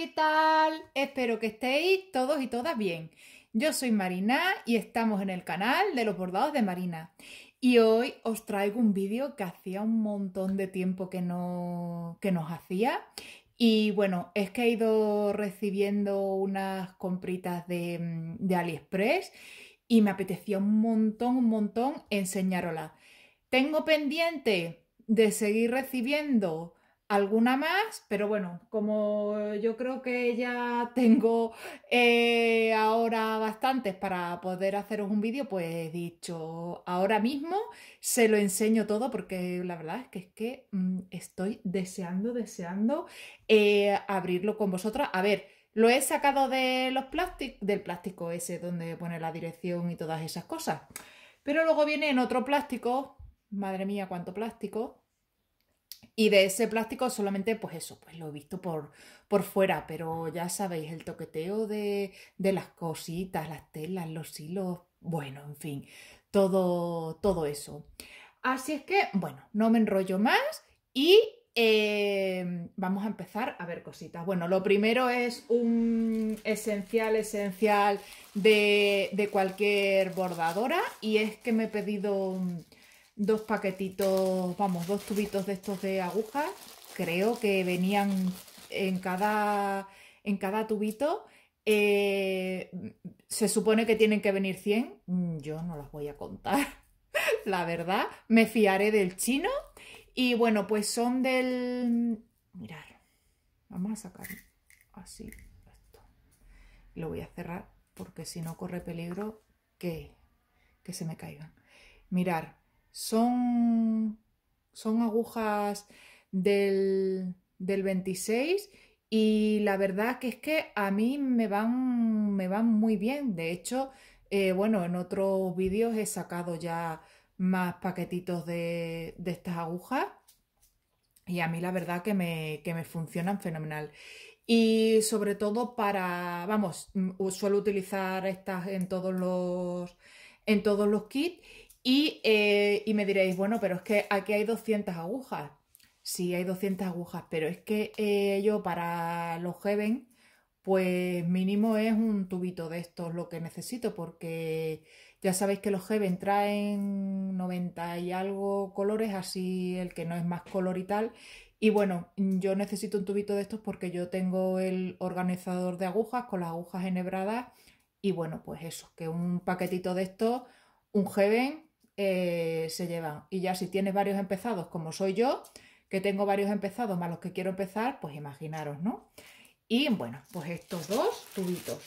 ¿qué tal? Espero que estéis todos y todas bien. Yo soy Marina y estamos en el canal de los bordados de Marina. Y hoy os traigo un vídeo que hacía un montón de tiempo que no, que nos hacía. Y bueno, es que he ido recibiendo unas compritas de, de AliExpress y me apetecía un montón, un montón enseñároslas. Tengo pendiente de seguir recibiendo alguna más, pero bueno, como yo creo que ya tengo eh, ahora bastantes para poder haceros un vídeo, pues he dicho, ahora mismo se lo enseño todo porque la verdad es que es que mm, estoy deseando, deseando eh, abrirlo con vosotras. A ver, lo he sacado de los plástic, del plástico ese donde pone la dirección y todas esas cosas. Pero luego viene en otro plástico, madre mía, cuánto plástico, y de ese plástico solamente, pues eso, pues lo he visto por, por fuera, pero ya sabéis, el toqueteo de, las cositas, las telas, los hilos, bueno, en fin, todo, todo eso. Así es que, bueno, no me enrollo más y eh, vamos a empezar a ver cositas. Bueno, lo primero es un esencial, esencial de, de cualquier bordadora y es que me he pedido dos paquetitos, vamos, dos tubitos de estos de agujas. Creo que venían en cada, en cada tubito. Eh, se supone que tienen que venir 100. Mm, yo no las voy a contar, la verdad. Me fiaré del chino. Y bueno, pues son del... mirar, vamos a sacar así esto. Lo voy a cerrar porque si no corre peligro que, que se me caigan. Mirar, son, son agujas del, del 26 y la verdad que es que a mí me van, me van muy bien. De hecho, eh, bueno, en otros vídeos he sacado ya más paquetitos de, estas agujas y a mí la verdad que me, que me funcionan fenomenal. Y sobre todo para, vamos, mm, suelo utilizar estas en todos los, en todos los kits eh, y, me diréis, bueno, pero es que aquí hay 200 agujas. Sí, hay 200 agujas, pero es que eh, yo para los Heaven, pues mínimo es un tubito de estos lo que necesito, porque ya sabéis que los Heaven traen 90 y algo colores, así el que no es más color y tal. Y bueno, yo necesito un tubito de estos porque yo tengo el organizador de agujas con las agujas enhebradas. Y bueno, pues eso, que un paquetito de estos, un Heaven, eh, se llevan. Y ya si tienes varios empezados, como soy yo, que tengo varios empezados más los que quiero empezar, pues imaginaros, ¿no? Y bueno, pues estos dos tubitos.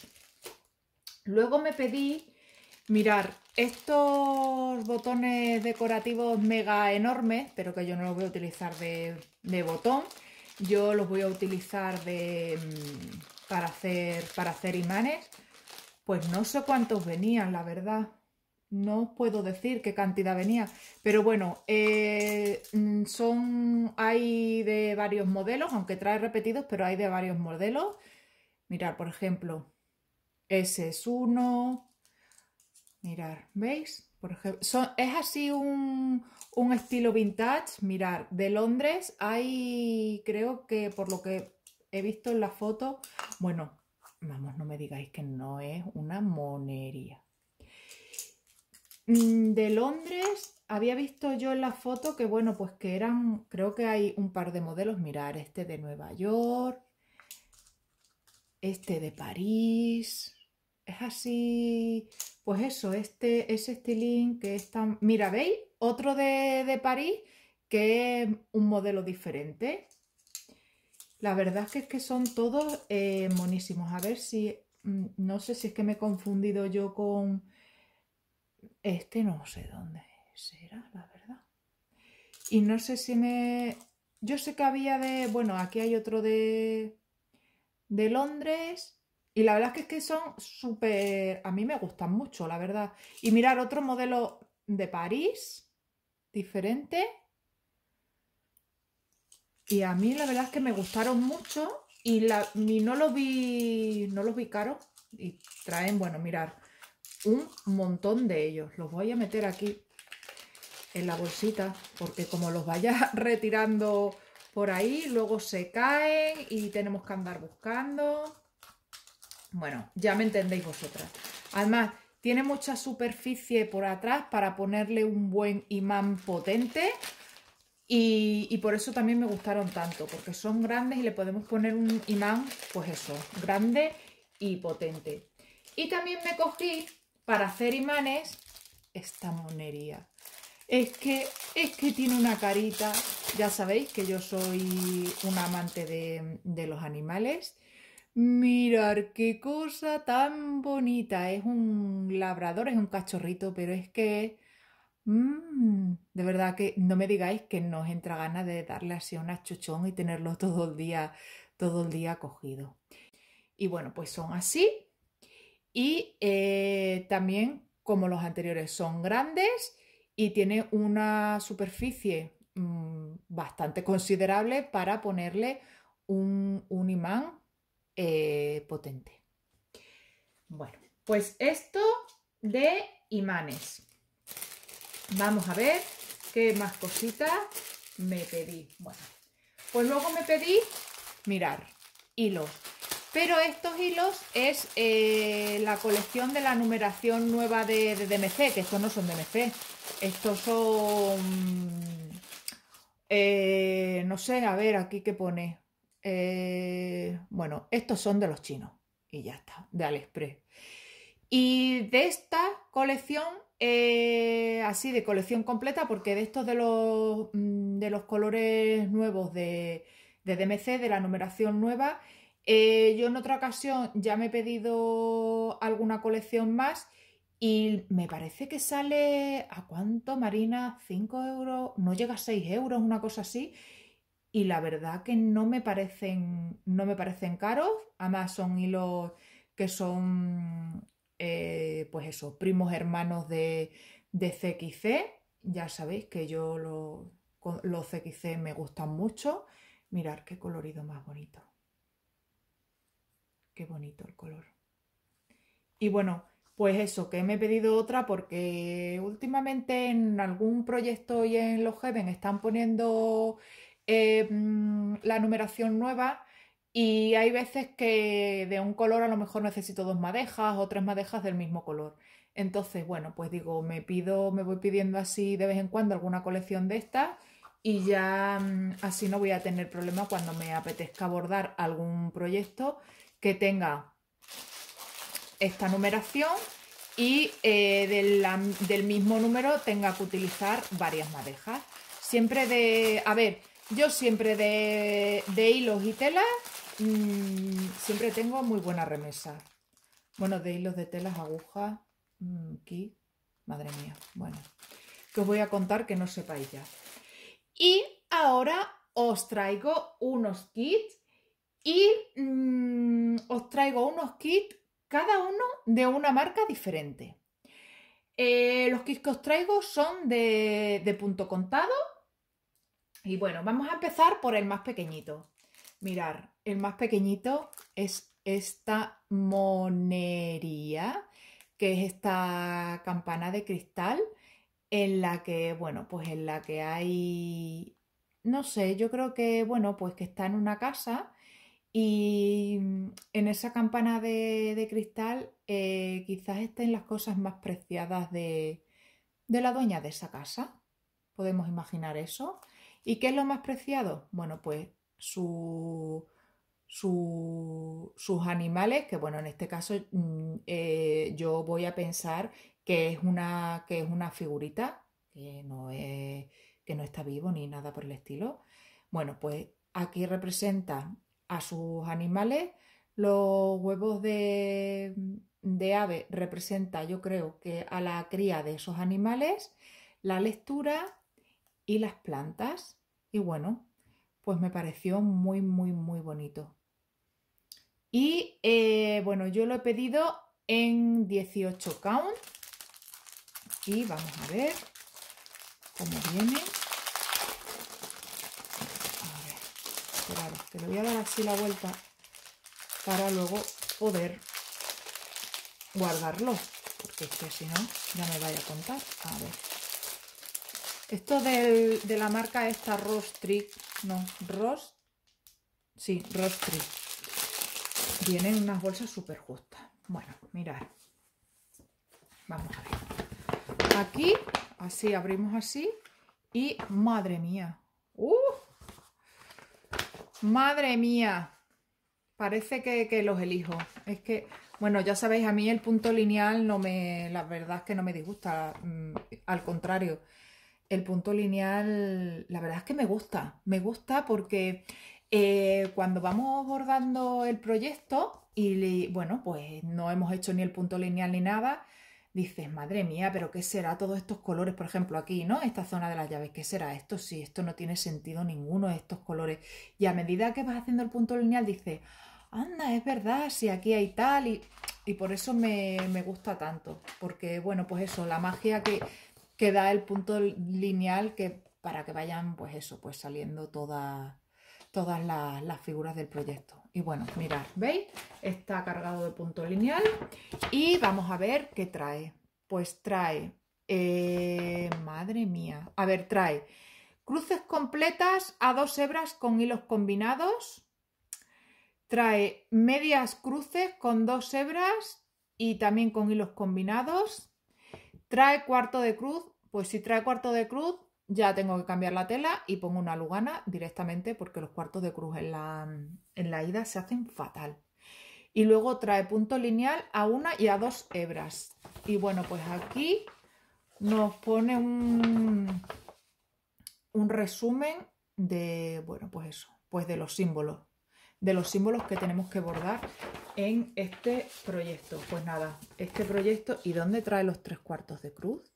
Luego me pedí, mirar, estos botones decorativos mega enormes, pero que yo no los voy a utilizar de, de botón, yo los voy a utilizar de, mm, para, hacer, para hacer imanes. Pues no sé cuántos venían, la verdad. No puedo decir qué cantidad venía, pero bueno, eh, mm, son hay de varios modelos, aunque trae repetidos, pero hay de varios modelos. Mirar, por ejemplo, ese es uno. Mirar, ¿veis? Por ejemplo, es así un, un estilo vintage. Mirar, de Londres hay, creo que por lo que he visto en la foto, bueno, vamos, no me digáis que no es una monería. Mm, de Londres había visto yo en la foto que, bueno, pues que eran, creo que hay un par de modelos. Mirar, este de Nueva York, este de París. Es así, pues eso, este, ese estilín que es tan... Mira, ¿veis? Otro de, de París que es un modelo diferente. La verdad es que, es que son todos eh, monísimos. A ver si, mm, no sé si es que me he confundido yo con este no sé dónde será, la verdad. Y no sé si me... Yo sé que había de... Bueno, aquí hay otro de... De Londres. Y la verdad es que, son súper... A mí me gustan mucho, la verdad. Y mirar otro modelo de París. Diferente. Y a mí la verdad es que me gustaron mucho. Y, la... no los vi... No los vi caros. Y traen, bueno, mirar un montón de ellos. Los voy a meter aquí en la bolsita, porque como los vaya retirando por ahí, luego se caen y tenemos que andar buscando. Bueno, ya me entendéis vosotras. Además, tiene mucha superficie por atrás para ponerle un buen imán potente. Y, por eso también me gustaron tanto, porque son grandes y le podemos poner un imán, pues eso, grande y potente. Y también me cogí para hacer imanes esta monería. Es que, es que tiene una carita, ya sabéis que yo soy un amante de, los animales. mirar qué cosa tan bonita, es un labrador, es un cachorrito, pero es que... Mm, de verdad que no me digáis que os entra ganas de darle así un achuchón y tenerlo todo el día, todo el día cogido. Y bueno, pues son así. Y eh, también como los anteriores. Son grandes y tiene una superficie mm, bastante considerable para ponerle un, imán eh, potente. Bueno, pues esto de imanes. Vamos a ver qué más cositas me pedí. Bueno, pues luego me pedí, mirar, hilo. Pero estos hilos es eh, la colección de la numeración nueva de, DMC, que estos no son DMC, estos son, eh, no sé, a ver aquí qué pone. Eh, bueno, estos son de los chinos y ya está, de Aliexpress. Y de esta colección, así de colección completa, porque de estos de los, mm, de los colores nuevos de DMC, de la numeración nueva, eh, yo en otra ocasión ya me he pedido alguna colección más y me parece que sale a cuánto, Marina, 5 euros, no llega a 6 euros, una cosa así. Y la verdad que no me parecen, no me parecen caros. Además son hilos que son, eh, pues eso, primos hermanos de, de CXC. Ya sabéis que yo los CXC me gustan mucho. Mirar qué colorido más bonito. Qué bonito el color. Y bueno, pues eso, que me he pedido otra porque últimamente en algún proyecto y en los Heaven están poniendo eh, mm, la numeración nueva y hay veces que de un color a lo mejor necesito dos madejas o tres madejas del mismo color. Entonces, bueno, pues digo, me pido, me voy pidiendo así de vez en cuando alguna colección de estas y ya mm, así no voy a tener problema cuando me apetezca abordar algún proyecto que tenga esta numeración y eh, del mismo número tenga que utilizar varias madejas. Siempre de, a ver, yo siempre de, de hilos y telas, mm, siempre tengo muy buena remesa. Bueno, de hilos de telas, agujas, mm, aquí, madre mía, bueno, que os voy a contar que no sepáis ya. Y ahora os traigo unos kits y mm, os traigo unos kits, cada uno de una marca diferente. Eh, los kits que os traigo son de, de punto contado. Y bueno, vamos a empezar por el más pequeñito. Mirar, el más pequeñito es esta monería, que es esta campana de cristal, en la que, bueno, pues en la que hay, no sé, yo creo que, bueno, pues que está en una casa y mm, en esa campana de, cristal eh, quizás estén las cosas más preciadas de, la dueña de esa casa. Podemos imaginar eso. ¿Y qué es lo más preciado? Bueno, pues su, sus animales, que bueno, en este caso mm, eh, yo voy a pensar que es una, que es una figurita, que no, que no está vivo ni nada por el estilo. Bueno, pues aquí representa a sus animales. Los huevos de, de ave representa, yo creo, que a la cría de esos animales, la lectura y las plantas. Y bueno, pues me pareció muy, muy, muy bonito. Y eh, bueno, yo lo he pedido en 18 count. Y vamos a ver cómo viene. claro, te lo voy a dar así la vuelta para luego poder guardarlo. Porque es si no, ya me vaya a contar. A ver. Esto de la marca esta Rostrick no, Rost, sí, Rostrick Vienen unas bolsas súper justas. Bueno, mirad. Vamos a ver. Aquí, así, abrimos así. Y, madre mía, Madre mía, parece que, que, los elijo. Es que, bueno, ya sabéis, a mí el punto lineal no me, la verdad es que no me disgusta, mm, al contrario. El punto lineal, la verdad es que me gusta, me gusta porque eh, cuando vamos bordando el proyecto y, bueno, pues no hemos hecho ni el punto lineal ni nada, dices, madre mía, pero ¿qué será todos estos colores? Por ejemplo, aquí, ¿no? Esta zona de las llaves, ¿qué será esto? Si esto no tiene sentido ninguno, de estos colores. Y a medida que vas haciendo el punto lineal, dices, anda, es verdad, si aquí hay tal, y, y por eso me, me, gusta tanto, porque, bueno, pues eso, la magia que, que da el punto lineal que para que vayan, pues eso, pues saliendo todas todas las, figuras del proyecto. Y bueno, mirad, ¿veis? Está cargado de punto lineal y vamos a ver qué trae. Pues trae, eh, madre mía, a ver, trae cruces completas a dos hebras con hilos combinados, trae medias cruces con dos hebras y también con hilos combinados, trae cuarto de cruz, pues si trae cuarto de cruz, ya tengo que cambiar la tela y pongo una lugana directamente porque los cuartos de cruz en la, ida se hacen fatal. Y luego trae punto lineal a una y a dos hebras. Y bueno, pues aquí nos pone un, un resumen de, bueno, pues eso, pues de los símbolos, de los símbolos que tenemos que bordar en este proyecto. Pues nada, este proyecto, ¿y dónde trae los tres cuartos de cruz?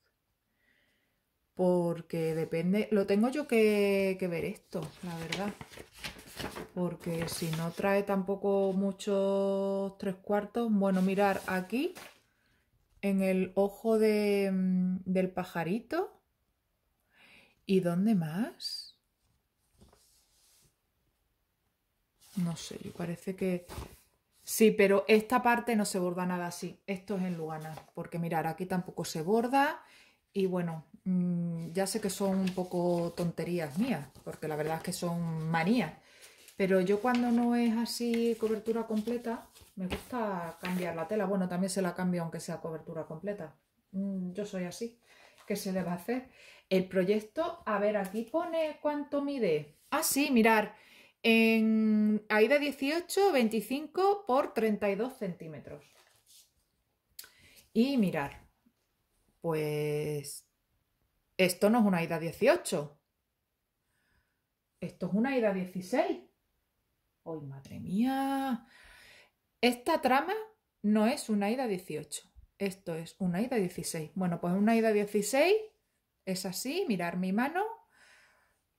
porque depende, lo tengo yo que, ver esto, la verdad, porque si no trae tampoco muchos tres cuartos, bueno, mirar aquí, en el ojo mm, del pajarito, ¿y dónde más? No sé, parece que... Sí, pero esta parte no se borda nada así. Esto es en Lugana, porque mirar, aquí tampoco se borda y bueno, mm, ya sé que son un poco tonterías mías, porque la verdad es que son manías. Pero yo cuando no es así cobertura completa, me gusta cambiar la tela. Bueno, también se la cambio aunque sea cobertura completa. Mm, yo soy así. que se le va a hacer? El proyecto, a ver, aquí pone cuánto mide. Ah, sí, mirar. En, ahí de 18, 25 por 32 centímetros. Y mirar, pues esto no es una ida 18. Esto es una ida 16. ¡Ay, madre mía! Esta trama no es una ida 18. Esto es una ida 16. Bueno, pues una ida 16 es así, mirar mi mano.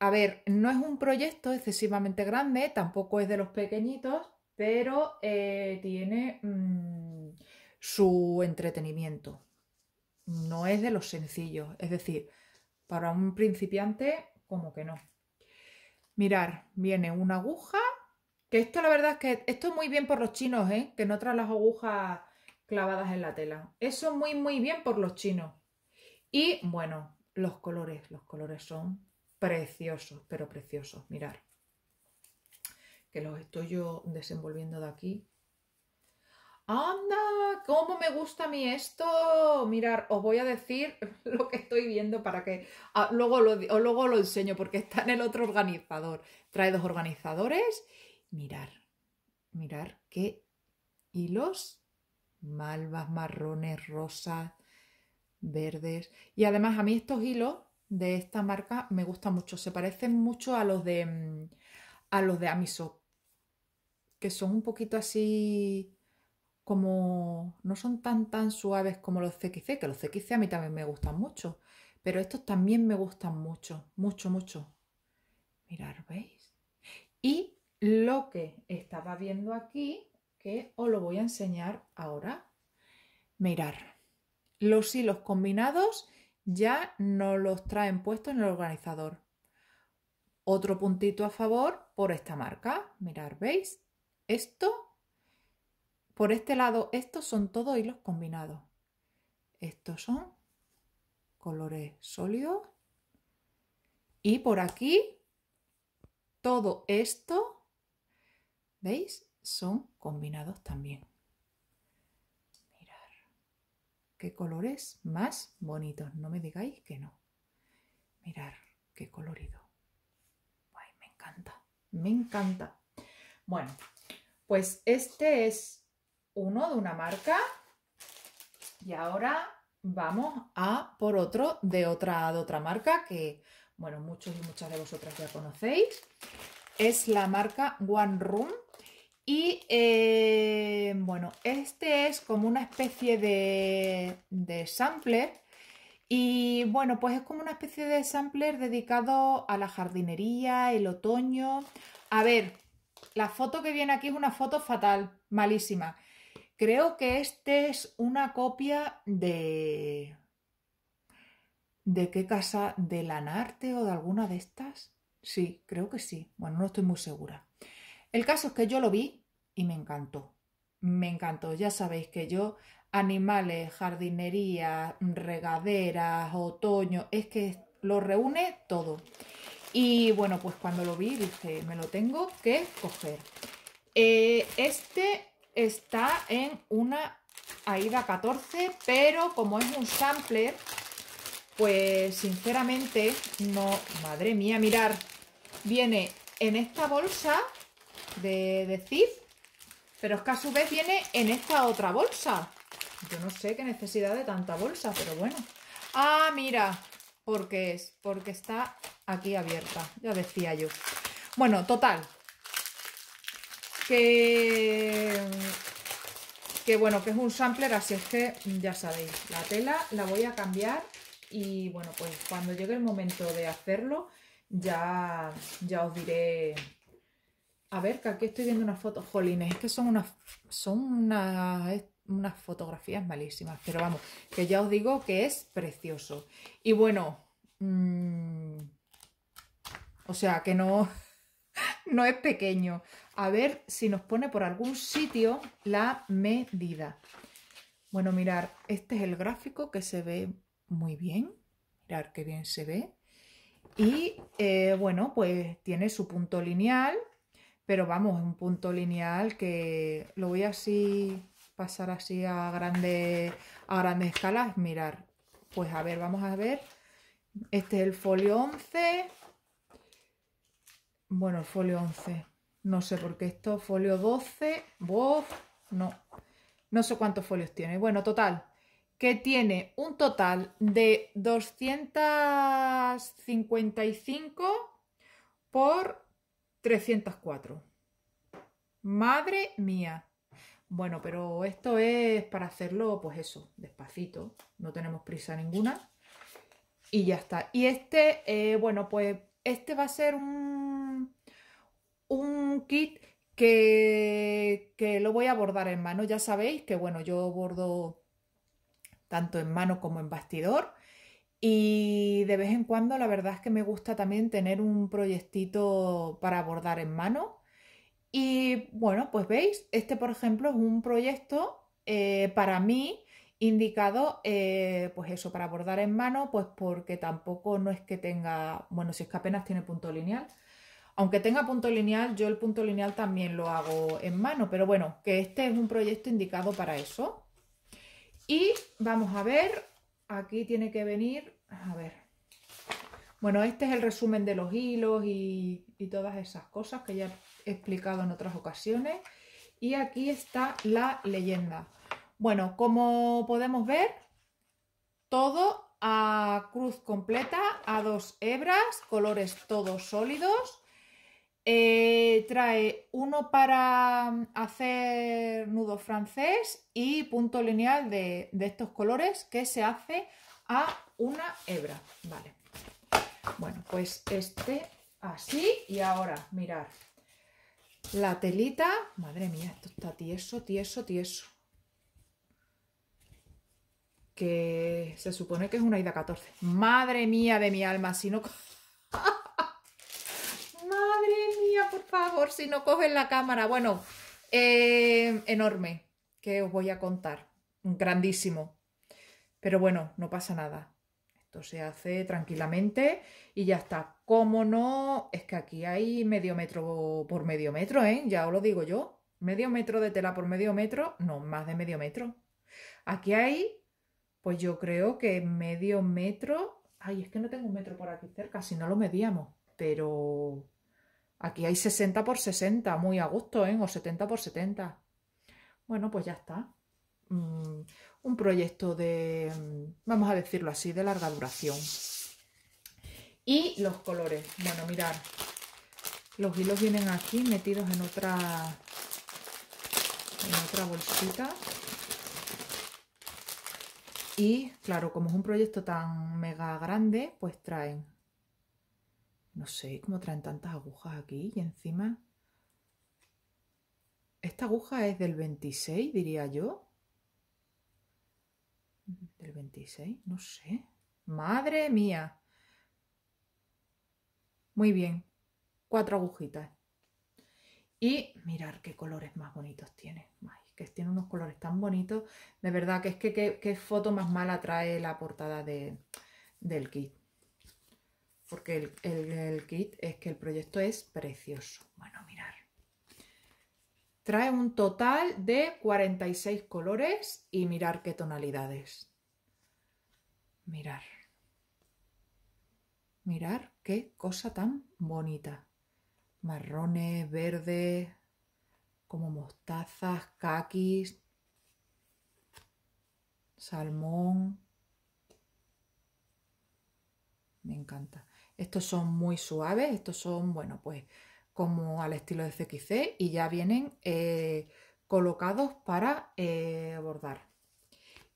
A ver, no es un proyecto excesivamente grande, tampoco es de los pequeñitos, pero eh, tiene mm, su entretenimiento no es de los sencillos. Es decir, para un principiante, como que no. Mirar, viene una aguja, que esto la verdad es que esto es muy bien por los chinos, ¿eh? que no traen las agujas clavadas en la tela. Eso es muy, muy bien por los chinos. Y bueno, los colores, los colores son preciosos, pero preciosos, mirar. Que los estoy yo desenvolviendo de aquí anda, ¿cómo me gusta a mí esto? Mirar, os voy a decir lo que estoy viendo para que ah, luego, lo, luego lo enseño porque está en el otro organizador. Trae dos organizadores. Mirar, mirar qué hilos, malvas, marrones, rosas, verdes. Y además a mí estos hilos de esta marca me gustan mucho. Se parecen mucho a los de, mm, a los de Amisop, que son un poquito así como no son tan tan suaves como los CXC, que los CXC a mí también me gustan mucho, pero estos también me gustan mucho, mucho, mucho. Mirar, ¿veis? Y lo que estaba viendo aquí, que os lo voy a enseñar ahora, mirar. Los hilos combinados ya no los traen puestos en el organizador. Otro puntito a favor por esta marca. Mirar, ¿veis? Esto por este lado, estos son todos hilos combinados. Estos son colores sólidos. Y por aquí, todo esto, ¿veis? Son combinados también. Mirar, qué colores más bonitos. No me digáis que no. Mirar, qué colorido. me encanta, me encanta. Bueno, pues este es uno de una marca y ahora vamos a por otro de otra, de otra marca que, bueno, muchos y muchas de vosotras ya conocéis. Es la marca One Room. Y eh, bueno, este es como una especie de, de sampler. Y bueno, pues es como una especie de sampler dedicado a la jardinería, el otoño. A ver, la foto que viene aquí es una foto fatal, malísima. Creo que este es una copia de... ¿De qué casa? ¿De Lanarte o de alguna de estas? Sí, creo que sí. Bueno, no estoy muy segura. El caso es que yo lo vi y me encantó. Me encantó. Ya sabéis que yo animales, jardinería, regaderas, otoño, es que lo reúne todo. Y bueno, pues cuando lo vi dije, me lo tengo que coger. Eh, este está en una AIDA 14, pero como es un sampler, pues sinceramente no... Madre mía, mirar, viene en esta bolsa de, de Zip, pero es que a su vez viene en esta otra bolsa. Yo no sé qué necesidad de tanta bolsa, pero bueno. Ah, mira, porque es, porque está aquí abierta, ya decía yo. Bueno, total, que que bueno, que es un sampler, así es que mm, ya sabéis, la tela la voy a cambiar y bueno, pues cuando llegue el momento de hacerlo, ya, ya os diré... A ver, que aquí estoy viendo unas fotos, jolines, es que son unas, son unas, fotografías malísimas, pero vamos, que ya os digo que es precioso. Y bueno, mm, o sea, que no, no es pequeño a ver si nos pone por algún sitio la medida. Bueno, mirar, este es el gráfico que se ve muy bien. Mirar qué bien se ve. Y eh, bueno, pues tiene su punto lineal, pero vamos, un punto lineal que lo voy así, pasar así a grande, a grandes escalas. Mirar, pues a ver, vamos a ver. Este es el folio 11. Bueno, el folio 11. No sé por qué esto, folio 12, bof, no. No sé cuántos folios tiene. Bueno, total, que tiene un total de 255 por 304. Madre mía. Bueno, pero esto es para hacerlo, pues eso, despacito. No tenemos prisa ninguna. Y ya está. Y este, eh, bueno, pues este va a ser un un kit que, que lo voy a bordar en mano. Ya sabéis que, bueno, yo bordo tanto en mano como en bastidor. Y de vez en cuando la verdad es que me gusta también tener un proyectito para bordar en mano. Y bueno, pues veis, este por ejemplo es un proyecto eh, para mí indicado, eh, pues eso, para bordar en mano, pues porque tampoco no es que tenga, bueno, si es que apenas tiene punto lineal, aunque tenga punto lineal, yo el punto lineal también lo hago en mano, pero bueno, que este es un proyecto indicado para eso. Y vamos a ver, aquí tiene que venir, a ver. Bueno, este es el resumen de los hilos y, todas esas cosas que ya he explicado en otras ocasiones. Y aquí está la leyenda. Bueno, como podemos ver, todo a cruz completa, a dos hebras, colores todos sólidos. Eh, trae uno para mm, hacer nudo francés y punto lineal de, de, estos colores que se hace a una hebra. Vale. Bueno, pues este así y ahora mirar la telita. Madre mía, esto está tieso, tieso, tieso. Que se supone que es una ida 14. Madre mía de mi alma, si no... ¡Ah! por favor, si no cogen la cámara. Bueno, eh, enorme, que os voy a contar. Grandísimo. Pero bueno, no pasa nada. Esto se hace tranquilamente y ya está. ¿Cómo no? Es que aquí hay medio metro por medio metro, ¿eh? Ya os lo digo yo. Medio metro de tela por medio metro, no, más de medio metro. Aquí hay, pues yo creo que medio metro. Ay, es que no tengo un metro por aquí cerca, si no lo medíamos. Pero Aquí hay 60 por 60, muy a gusto, ¿eh? O 70 por 70. Bueno, pues ya está. Mm, un proyecto de, mm, vamos a decirlo así, de larga duración. Y los colores. Bueno, mirad. Los hilos vienen aquí metidos en otra, en otra bolsita. Y claro, como es un proyecto tan mega grande, pues traen no sé cómo traen tantas agujas aquí y encima... Esta aguja es del 26, diría yo. Del 26, no sé. Madre mía. Muy bien. Cuatro agujitas. Y mirar qué colores más bonitos tiene. que tiene unos colores tan bonitos. De verdad que es que qué, foto más mala trae la portada del kit porque el, kit es que el proyecto es precioso. Bueno, mirar. Trae un total de 46 colores y mirar qué tonalidades. Mirar. Mirar qué cosa tan bonita. Marrones, verdes, como mostazas, kakis, salmón. Me encanta. Estos son muy suaves, estos son, bueno, pues como al estilo de CXC y ya vienen eh, colocados para eh, bordar.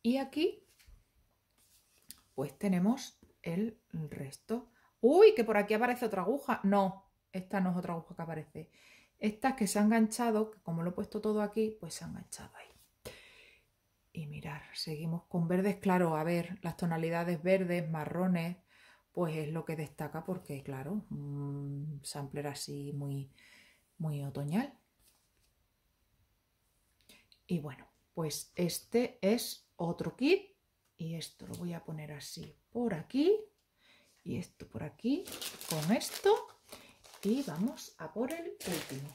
Y aquí, pues tenemos el resto. ¡Uy! Que por aquí aparece otra aguja. No, esta no es otra aguja que aparece. Estas que se han enganchado, que como lo he puesto todo aquí, pues se han enganchado ahí. Y mirar, seguimos con verdes, claro, a ver, las tonalidades verdes, marrones, pues es lo que destaca porque, claro, un sampler así muy, muy otoñal. Y bueno, pues este es otro kit y esto lo voy a poner así por aquí y esto por aquí con esto y vamos a por el último.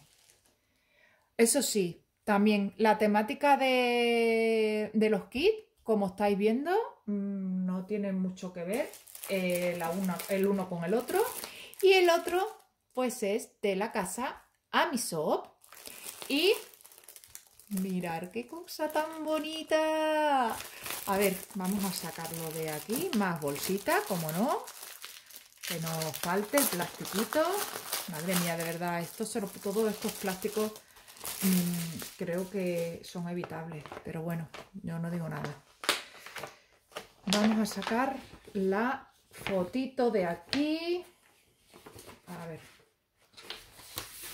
Eso sí, también la temática de, de los kits, como estáis viendo, mm, no tienen mucho que ver eh, la una, el uno con el otro. Y el otro, pues es de la casa Amisop. Y mirar qué cosa tan bonita. A ver, vamos a sacarlo de aquí. Más bolsita, como no. Que no falte el plastiquito. Madre mía, de verdad, esto, todos estos plásticos mm, creo que son evitables. Pero bueno, yo no digo nada. Vamos a sacar la Fotito de aquí.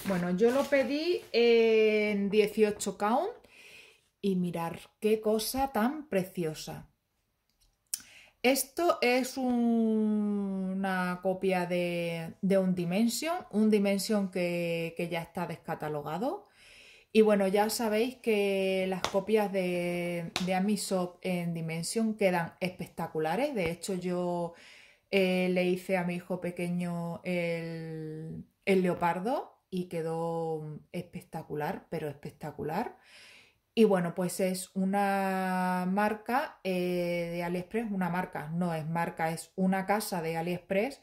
Bueno, yo lo pedí en 18 count y mirar qué cosa tan preciosa. Esto es una copia de, un Dimension, un Dimension que, ya está descatalogado. Y bueno, ya sabéis que las copias de, de en Dimension quedan espectaculares. De hecho, yo eh, le hice a mi hijo pequeño el, leopardo y quedó espectacular, pero espectacular. Y bueno, pues es una marca eh, de AliExpress, una marca, no es marca, es una casa de AliExpress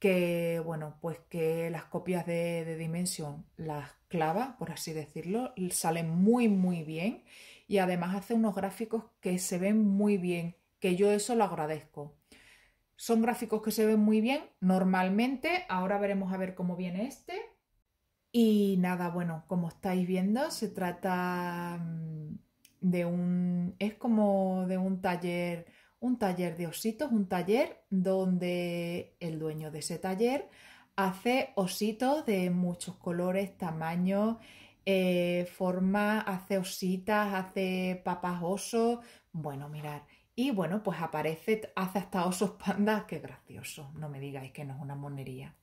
que, bueno, pues que las copias de, de Dimension las clava, por así decirlo, salen muy, muy bien y además hace unos gráficos que se ven muy bien, que yo eso lo agradezco. Son gráficos que se ven muy bien normalmente. Ahora veremos a ver cómo viene este. Y nada, bueno, como estáis viendo, se trata mm, de un... es como de un taller, un taller de ositos, un taller donde el dueño de ese taller hace ositos de muchos colores, tamaños, eh, forma, hace ositas, hace papas osos. Bueno, mirar, y bueno, pues aparece, hace hasta osos pandas, qué gracioso, no me digáis que no es una monería.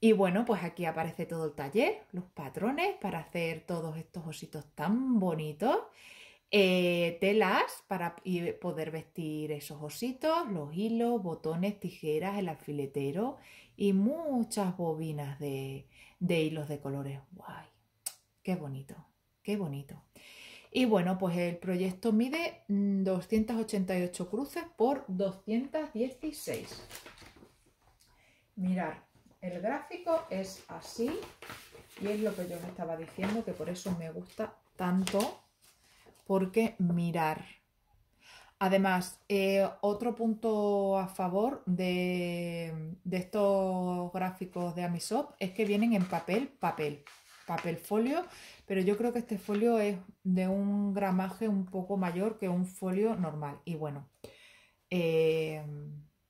Y bueno, pues aquí aparece todo el taller, los patrones para hacer todos estos ositos tan bonitos, eh, telas para poder vestir esos ositos, los hilos, botones, tijeras, el alfiletero y muchas bobinas de, de hilos de colores. ¡Guay! ¡Qué bonito! ¡Qué bonito! Y bueno, pues el proyecto mide 288 mm, cruces por 216. Mirar, el gráfico es así y es lo que yo os estaba diciendo, que por eso me gusta tanto, porque mirar. Además, eh, otro punto a favor de, de estos gráficos de Amisop es que vienen en papel, papel, papel folio, pero yo creo que este folio es de un gramaje un poco mayor que un folio normal. Y bueno, eh,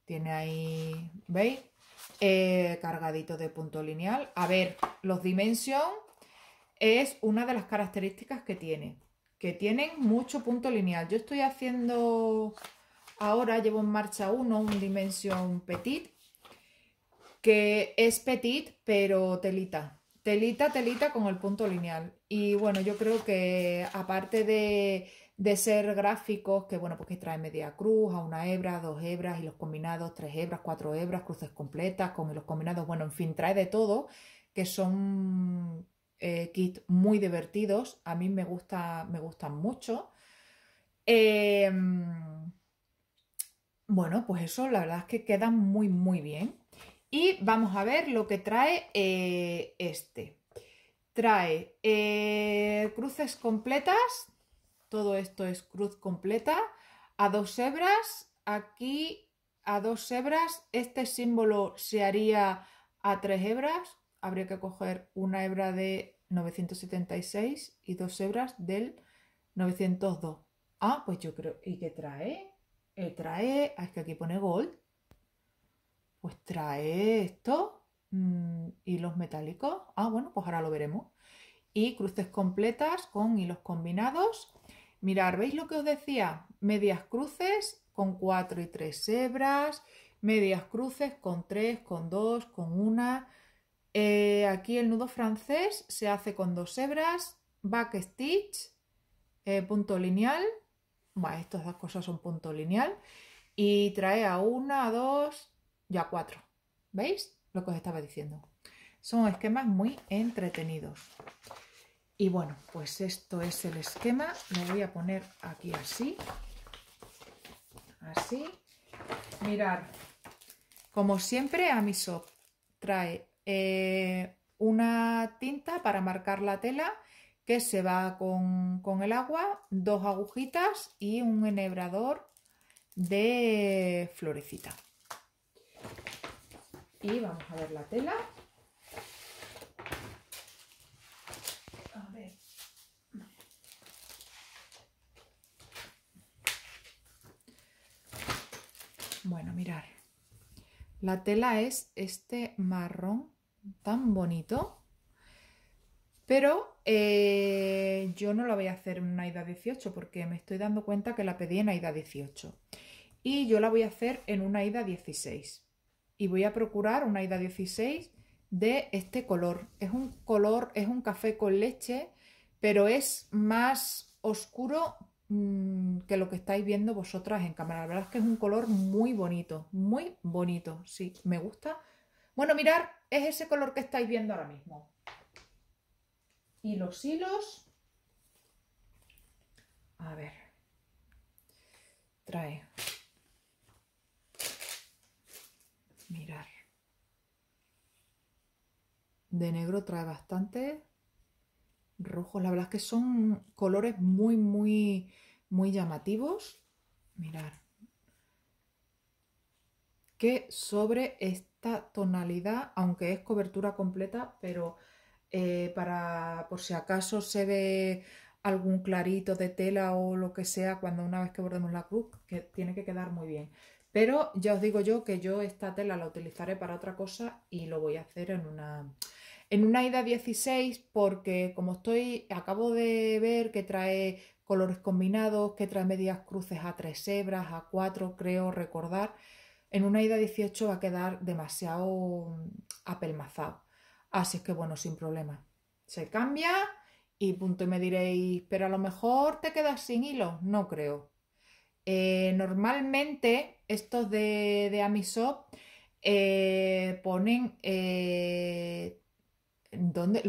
tiene ahí, ¿veis? Eh, cargadito de punto lineal. A ver, los dimension es una de las características que tiene, que tienen mucho punto lineal. Yo estoy haciendo ahora, llevo en marcha uno, un dimension petit, que es petit pero telita, telita, telita con el punto lineal. Y bueno, yo creo que aparte de, ser gráficos, que bueno, pues que trae media cruz, a una hebra, dos hebras y los combinados, tres hebras, cuatro hebras, cruces completas con los combinados, bueno, en fin, trae de todo, que son eh, kits muy divertidos, a mí me, gusta, me gustan mucho. Em, bueno, pues eso, la verdad es que quedan muy, muy bien. Y vamos a ver lo que trae eh, este. Trae eh, cruces completas, todo esto es cruz completa, a dos hebras, aquí a dos hebras, este símbolo se haría a tres hebras, habría que coger una hebra de 976 y dos hebras del 902. Ah, pues yo creo, ¿y qué trae? Eh, trae, es que aquí pone gold, pues trae esto mm, y los metálicos. Ah, bueno, pues ahora lo veremos. Y cruces completas con hilos combinados. mirad, ¿veis lo que os decía? Medias cruces con cuatro y tres hebras, medias cruces con tres con dos con una eh, aquí el nudo francés se hace con dos hebras, back stitch, eh, punto lineal. estas dos cosas son punto lineal. Y trae a una dos ya cuatro, ¿Veis lo que os estaba diciendo? Son esquemas muy entretenidos. Y bueno, pues esto es el esquema. me voy a poner aquí así. Así. Mirar. Como siempre, a trae eh, una tinta para marcar la tela que se va con, con, el agua, dos agujitas y un enhebrador de florecita vamos a ver la tela. Bueno, mirar. La tela es este marrón tan bonito. Pero eh, yo no la voy a hacer en una ida 18 porque me estoy dando cuenta que la pedí en ida 18. Y yo la voy a hacer en una ida 16 y voy a procurar una ida 16 de este color. Es un color, es un café con leche, pero es más oscuro mm, que lo que estáis viendo vosotras en cámara. La verdad es que es un color muy bonito, muy bonito. Sí, me gusta. Bueno, mirar, es ese color que estáis viendo ahora mismo. Y los hilos... A ver. Trae mirar. De negro trae bastante rojo La verdad es que son colores muy, muy, muy llamativos. Mirar. Que sobre esta tonalidad, aunque es cobertura completa, pero eh, para por si acaso se ve algún clarito de tela o lo que sea cuando una vez que bordemos la cruz, que tiene que quedar muy bien. Pero ya os digo yo que yo esta tela la utilizaré para otra cosa y lo voy a hacer en una, en una ida 16 porque como estoy, acabo de ver que trae colores combinados, que trae medias cruces a tres hebras, a cuatro, creo recordar, en una ida 18 va a quedar demasiado mm, apelmazado. Así que bueno, sin problema. Se cambia y punto. Y me diréis, pero a lo mejor te quedas sin hilo. No creo. Eh, normalmente estos de, de Amisop eh, ponen... Eh,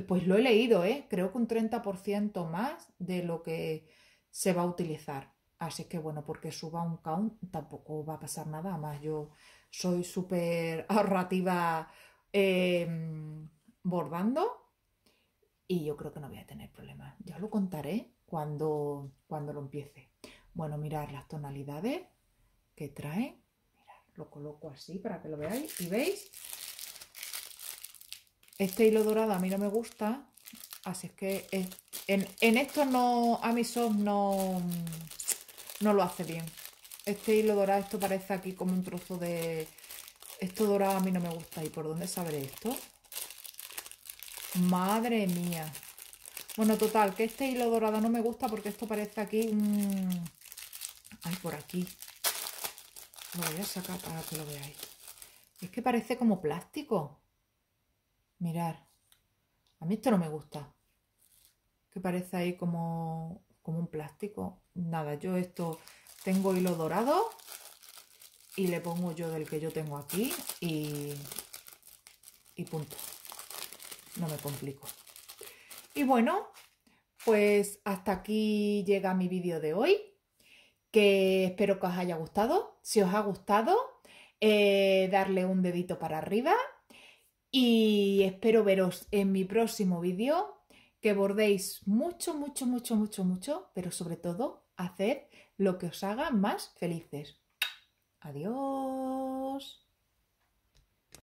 pues lo he leído, ¿eh? Creo que un 30% más de lo que se va a utilizar. Así que bueno, porque suba un count tampoco va a pasar nada más. Yo soy súper ahorrativa em, bordando y yo creo que no voy a tener problemas. Ya lo contaré cuando, cuando lo empiece. Bueno, mirar las tonalidades que trae. lo coloco así para que lo veáis. ¿Y veis? Este hilo dorado a mí no me gusta, así es que en, esto no, a Amisoft no, no lo hace bien. Este hilo dorado, esto parece aquí como un trozo de... Esto dorado a mí no me gusta. ¿Y por dónde sabré esto? Madre mía. Bueno, total, que este hilo dorado no me gusta porque esto parece aquí un... Ay, por aquí. Lo voy a sacar para que lo veáis. Es que parece como plástico. Mirar. A mí esto no me gusta. Que parece ahí como, como un plástico. Nada, yo esto tengo hilo dorado y le pongo yo del que yo tengo aquí y, y punto. No me complico. Y bueno, pues hasta aquí llega mi vídeo de hoy que espero que os haya gustado. Si os ha gustado, eh, darle un dedito para arriba y espero veros en mi próximo vídeo, que bordéis mucho, mucho, mucho, mucho, mucho, pero sobre todo, haced lo que os haga más felices. Adiós.